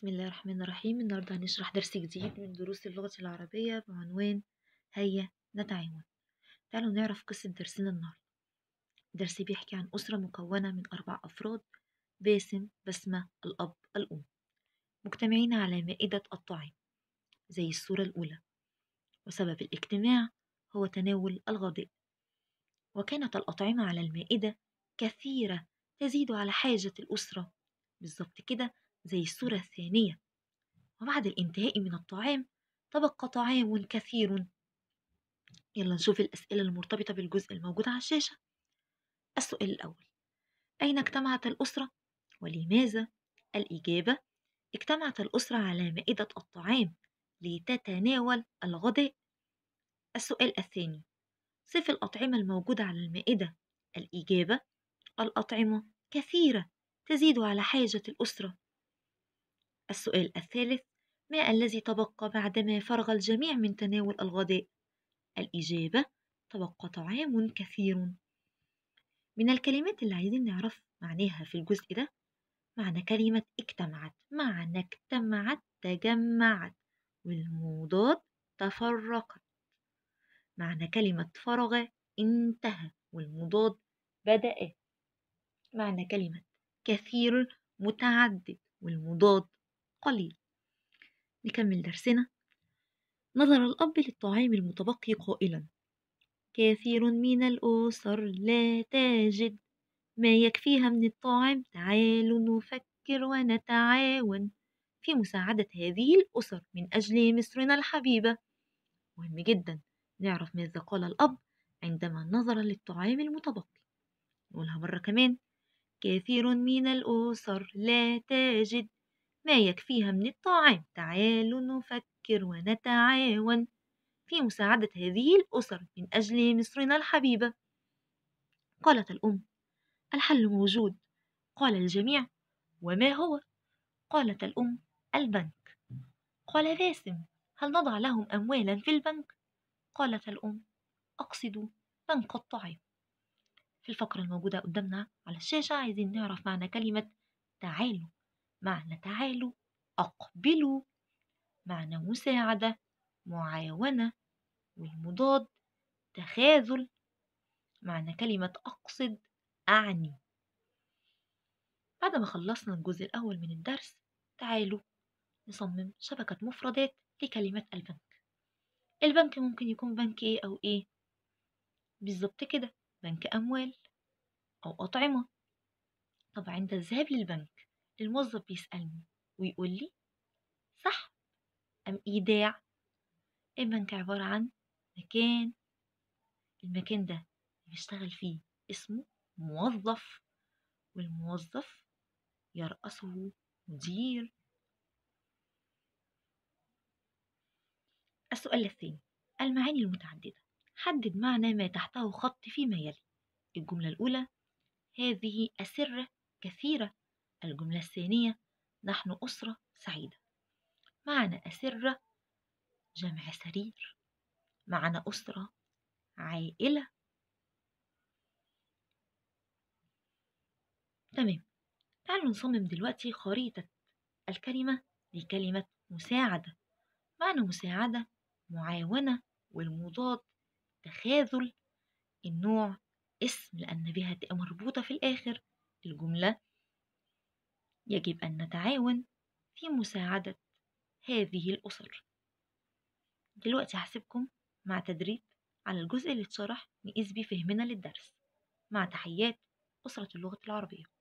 بسم الله الرحمن الرحيم النهاردة هنشرح درس جديد من دروس اللغة العربية بعنوان هيا نتعاون تعالوا نعرف قصة درسنا النهاردة درس بيحكي عن أسرة مكونة من أربع أفراد باسم بسمة الأب الأم مجتمعين على مائدة الطعام زي الصورة الأولى وسبب الاجتماع هو تناول الغداء وكانت الأطعمة على المائدة كثيرة تزيد على حاجة الأسرة بالظبط كده زي الصورة الثانية وبعد الانتهاء من الطعام تبقى طعام كثير يلا نشوف الأسئلة المرتبطة بالجزء الموجود على الشاشة السؤال الأول أين اجتمعت الأسرة ولماذا؟ الإجابة اجتمعت الأسرة على مائدة الطعام لتتناول الغداء السؤال الثاني صف الأطعمة الموجودة على المائدة الإجابة الأطعمة كثيرة تزيد على حاجة الأسرة السؤال الثالث ما الذي تبقى بعدما فرغ الجميع من تناول الغداء الإجابة تبقى طعام كثير من الكلمات اللي عايزين نعرف معناها في الجزء ده معنى كلمة اجتمعت معنى اجتمعت تجمعت والمضاد تفرقت معنى كلمة فرغ انتهى والمضاد بدأ معنى كلمة كثير متعدد والمضاد قليل نكمل درسنا نظر الأب للطعام المتبقي قائلا كثير من الأسر لا تجد ما يكفيها من الطعام تعالوا نفكر ونتعاون في مساعدة هذه الأسر من أجل مصرنا الحبيبة مهم جدا نعرف ماذا قال الأب عندما نظر للطعام المتبقي نقولها مرة كمان كثير من الأسر لا تجد ما يكفيها من الطعام تعالوا نفكر ونتعاون في مساعدة هذه الأسر من أجل مصرنا الحبيبة قالت الأم الحل موجود قال الجميع وما هو قالت الأم البنك قال باسم هل نضع لهم أموالا في البنك قالت الأم أقصد بنك الطعام في الفقرة الموجودة قدامنا على الشاشة عايزين نعرف معنى كلمة تعالوا معنى تعالوا أقبلوا معنى مساعدة معاونة والمضاد تخاذل معنى كلمة أقصد أعني بعد ما خلصنا الجزء الأول من الدرس تعالوا نصمم شبكة مفردات لكلمة البنك البنك ممكن يكون بنك إيه أو إيه بالظبط كده بنك أموال أو أطعمة طب عند الذهاب للبنك الموظف بيسألني ويقول لي سحب أم إيداع البنك عبارة عن مكان المكان ده بيشتغل فيه اسمه موظف والموظف يرأسه مدير السؤال الثاني المعاني المتعددة حدد معنى ما تحته خط فيما يلي الجملة الأولى هذه أسرة كثيرة الجملة الثانية نحن أسرة سعيدة معنى أسرة جمع سرير معنى أسرة عائلة تمام تعالوا نصمم دلوقتي خريطة الكلمة لكلمة مساعدة معنى مساعدة معاونة والمضاد تخاذل النوع اسم لأن بها تبقى مربوطة في الآخر الجملة يجب أن نتعاون في مساعدة هذه الأسر دلوقتي هسيبكم مع تدريب على الجزء اللي اتشرح نقيس بيه فهمنا للدرس مع تحيات أسرة اللغة العربية